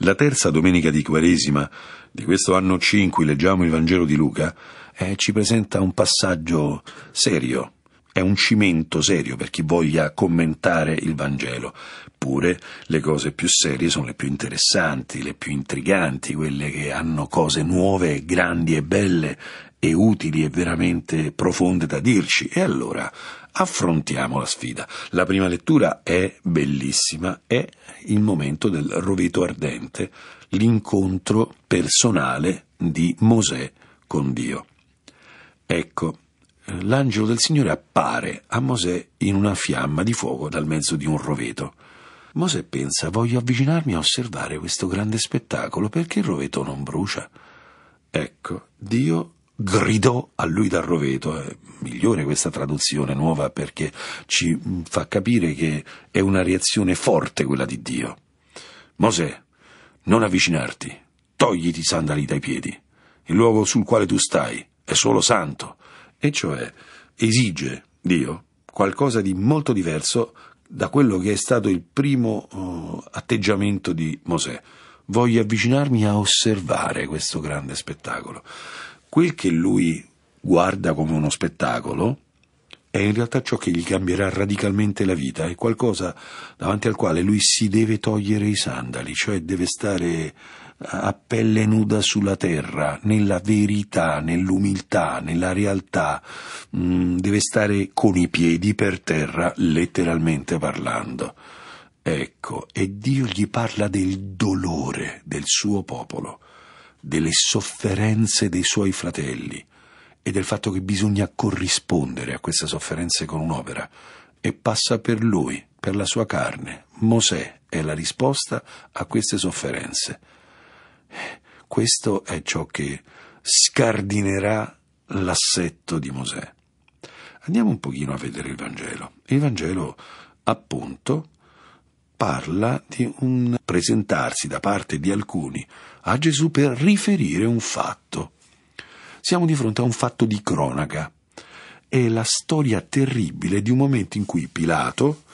La terza domenica di Quaresima di questo anno C in cui leggiamo il Vangelo di Luca eh, ci presenta un passaggio serio è un cimento serio per chi voglia commentare il Vangelo. Pure le cose più serie sono le più interessanti, le più intriganti, quelle che hanno cose nuove, grandi e belle e utili e veramente profonde da dirci. E allora affrontiamo la sfida. La prima lettura è bellissima, è il momento del rovito ardente, l'incontro personale di Mosè con Dio. Ecco, l'angelo del Signore appare a Mosè in una fiamma di fuoco dal mezzo di un roveto. Mosè pensa voglio avvicinarmi a osservare questo grande spettacolo perché il roveto non brucia. Ecco, Dio gridò a lui dal roveto. È eh, migliore questa traduzione nuova perché ci mm, fa capire che è una reazione forte quella di Dio. Mosè, non avvicinarti, togliti i sandali dai piedi. Il luogo sul quale tu stai è solo santo e cioè esige Dio qualcosa di molto diverso da quello che è stato il primo uh, atteggiamento di Mosè. Voglio avvicinarmi a osservare questo grande spettacolo. Quel che lui guarda come uno spettacolo è in realtà ciò che gli cambierà radicalmente la vita, è qualcosa davanti al quale lui si deve togliere i sandali, cioè deve stare a pelle nuda sulla terra, nella verità, nell'umiltà, nella realtà, mm, deve stare con i piedi per terra, letteralmente parlando. Ecco, e Dio gli parla del dolore del suo popolo, delle sofferenze dei suoi fratelli e del fatto che bisogna corrispondere a queste sofferenze con un'opera. E passa per lui, per la sua carne. Mosè è la risposta a queste sofferenze. Questo è ciò che scardinerà l'assetto di Mosè. Andiamo un pochino a vedere il Vangelo. Il Vangelo, appunto, parla di un presentarsi da parte di alcuni a Gesù per riferire un fatto. Siamo di fronte a un fatto di cronaca. È la storia terribile di un momento in cui Pilato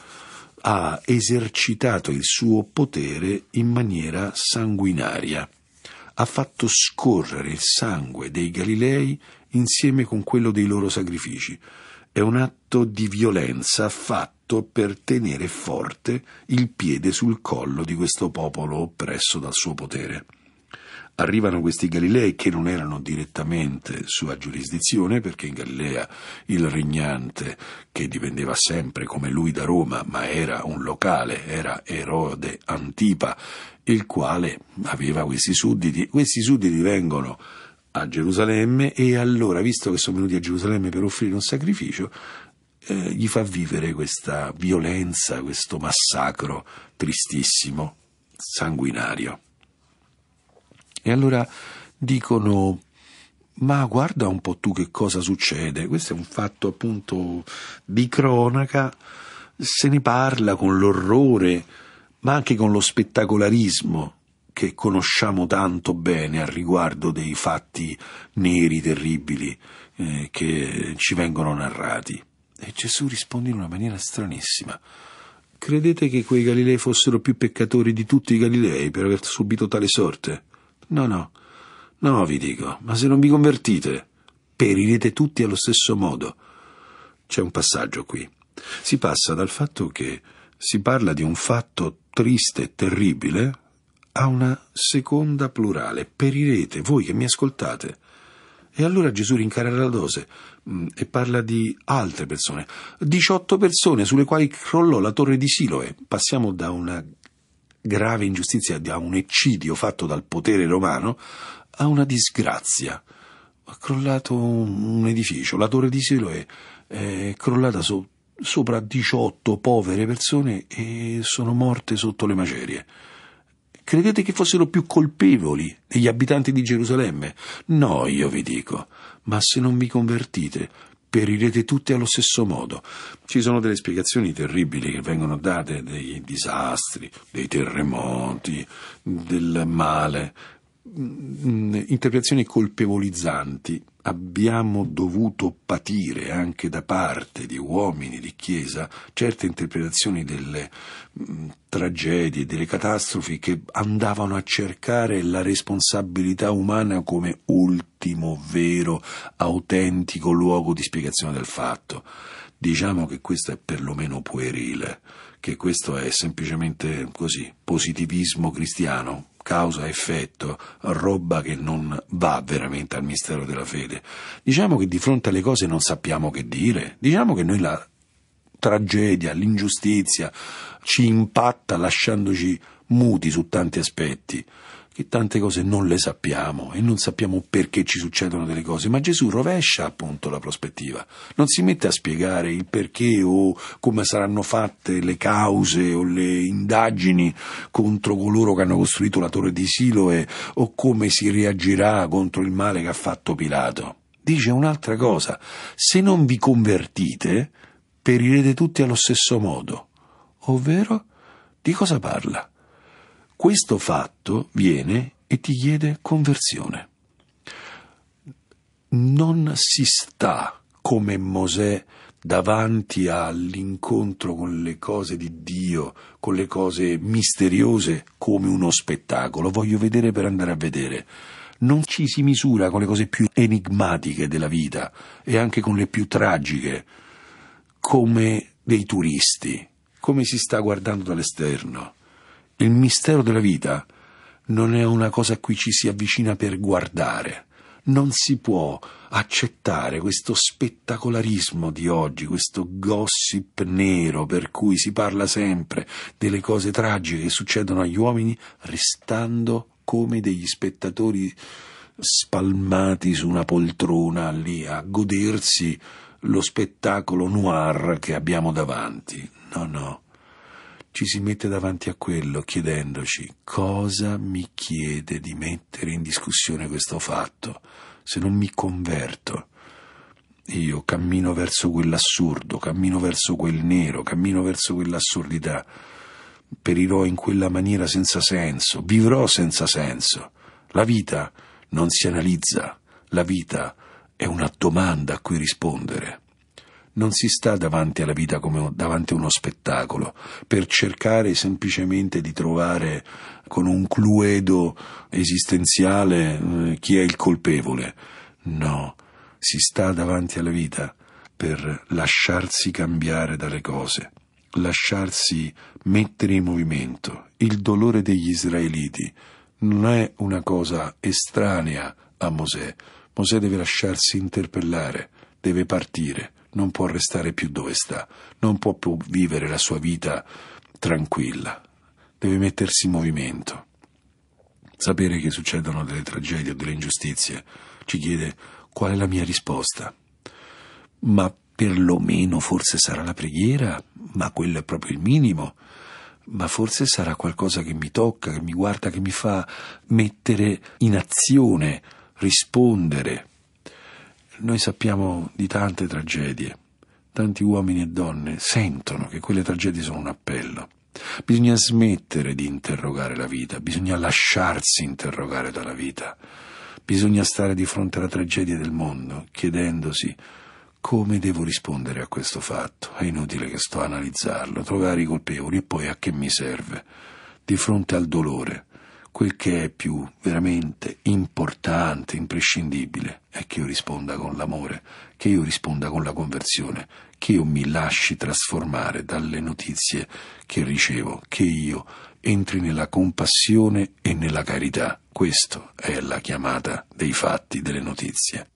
ha esercitato il suo potere in maniera sanguinaria ha fatto scorrere il sangue dei Galilei insieme con quello dei loro sacrifici. È un atto di violenza fatto per tenere forte il piede sul collo di questo popolo oppresso dal suo potere arrivano questi Galilei che non erano direttamente sua giurisdizione, perché in Galilea il regnante, che dipendeva sempre come lui da Roma, ma era un locale, era Erode Antipa, il quale aveva questi sudditi. Questi sudditi vengono a Gerusalemme e allora, visto che sono venuti a Gerusalemme per offrire un sacrificio, eh, gli fa vivere questa violenza, questo massacro tristissimo, sanguinario. E allora dicono ma guarda un po' tu che cosa succede. Questo è un fatto appunto di cronaca, se ne parla con l'orrore, ma anche con lo spettacolarismo che conosciamo tanto bene al riguardo dei fatti neri terribili eh, che ci vengono narrati. E Gesù risponde in una maniera stranissima. Credete che quei Galilei fossero più peccatori di tutti i Galilei per aver subito tale sorte? No, no, no, vi dico, ma se non vi convertite, perirete tutti allo stesso modo. C'è un passaggio qui. Si passa dal fatto che si parla di un fatto triste e terribile a una seconda plurale. Perirete, voi che mi ascoltate. E allora Gesù rincarerà la dose mm, e parla di altre persone. 18 persone sulle quali crollò la torre di Siloe. Passiamo da una grave ingiustizia, da un eccidio fatto dal potere romano, a una disgrazia. Ha crollato un edificio, la torre di Silo è crollata so, sopra 18 povere persone e sono morte sotto le macerie. Credete che fossero più colpevoli degli abitanti di Gerusalemme? No, io vi dico, ma se non vi convertite, perirete tutte allo stesso modo. Ci sono delle spiegazioni terribili che vengono date dei disastri, dei terremoti, del male, Mm, interpretazioni colpevolizzanti abbiamo dovuto patire anche da parte di uomini di Chiesa certe interpretazioni delle mm, tragedie, delle catastrofi che andavano a cercare la responsabilità umana come ultimo, vero, autentico luogo di spiegazione del fatto. Diciamo che questo è perlomeno puerile, che questo è semplicemente così, positivismo cristiano, causa-effetto, roba che non va veramente al mistero della fede. Diciamo che di fronte alle cose non sappiamo che dire, diciamo che noi la tragedia, l'ingiustizia ci impatta lasciandoci muti su tanti aspetti che tante cose non le sappiamo e non sappiamo perché ci succedono delle cose, ma Gesù rovescia appunto la prospettiva, non si mette a spiegare il perché o come saranno fatte le cause o le indagini contro coloro che hanno costruito la torre di Siloe o come si reagirà contro il male che ha fatto Pilato. Dice un'altra cosa, se non vi convertite, perirete tutti allo stesso modo, ovvero di cosa parla? questo fatto viene e ti chiede conversione. Non si sta come Mosè davanti all'incontro con le cose di Dio, con le cose misteriose, come uno spettacolo. Voglio vedere per andare a vedere. Non ci si misura con le cose più enigmatiche della vita e anche con le più tragiche, come dei turisti, come si sta guardando dall'esterno. Il mistero della vita non è una cosa a cui ci si avvicina per guardare. Non si può accettare questo spettacolarismo di oggi, questo gossip nero per cui si parla sempre delle cose tragiche che succedono agli uomini, restando come degli spettatori spalmati su una poltrona lì a godersi lo spettacolo noir che abbiamo davanti. No, no ci si mette davanti a quello chiedendoci cosa mi chiede di mettere in discussione questo fatto, se non mi converto. Io cammino verso quell'assurdo, cammino verso quel nero, cammino verso quell'assurdità, perirò in quella maniera senza senso, vivrò senza senso. La vita non si analizza, la vita è una domanda a cui rispondere non si sta davanti alla vita come davanti a uno spettacolo, per cercare semplicemente di trovare con un cluedo esistenziale eh, chi è il colpevole. No, si sta davanti alla vita per lasciarsi cambiare dalle cose, lasciarsi mettere in movimento. Il dolore degli israeliti non è una cosa estranea a Mosè. Mosè deve lasciarsi interpellare, deve partire non può restare più dove sta, non può più vivere la sua vita tranquilla, deve mettersi in movimento. Sapere che succedono delle tragedie o delle ingiustizie ci chiede qual è la mia risposta. Ma perlomeno forse sarà la preghiera, ma quello è proprio il minimo. Ma forse sarà qualcosa che mi tocca, che mi guarda, che mi fa mettere in azione, rispondere noi sappiamo di tante tragedie. Tanti uomini e donne sentono che quelle tragedie sono un appello. Bisogna smettere di interrogare la vita, bisogna lasciarsi interrogare dalla vita. Bisogna stare di fronte alla tragedia del mondo, chiedendosi come devo rispondere a questo fatto. È inutile che sto a analizzarlo, trovare i colpevoli e poi a che mi serve. Di fronte al dolore, Quel che è più veramente importante, imprescindibile, è che io risponda con l'amore, che io risponda con la conversione, che io mi lasci trasformare dalle notizie che ricevo, che io entri nella compassione e nella carità. Questa è la chiamata dei fatti, delle notizie.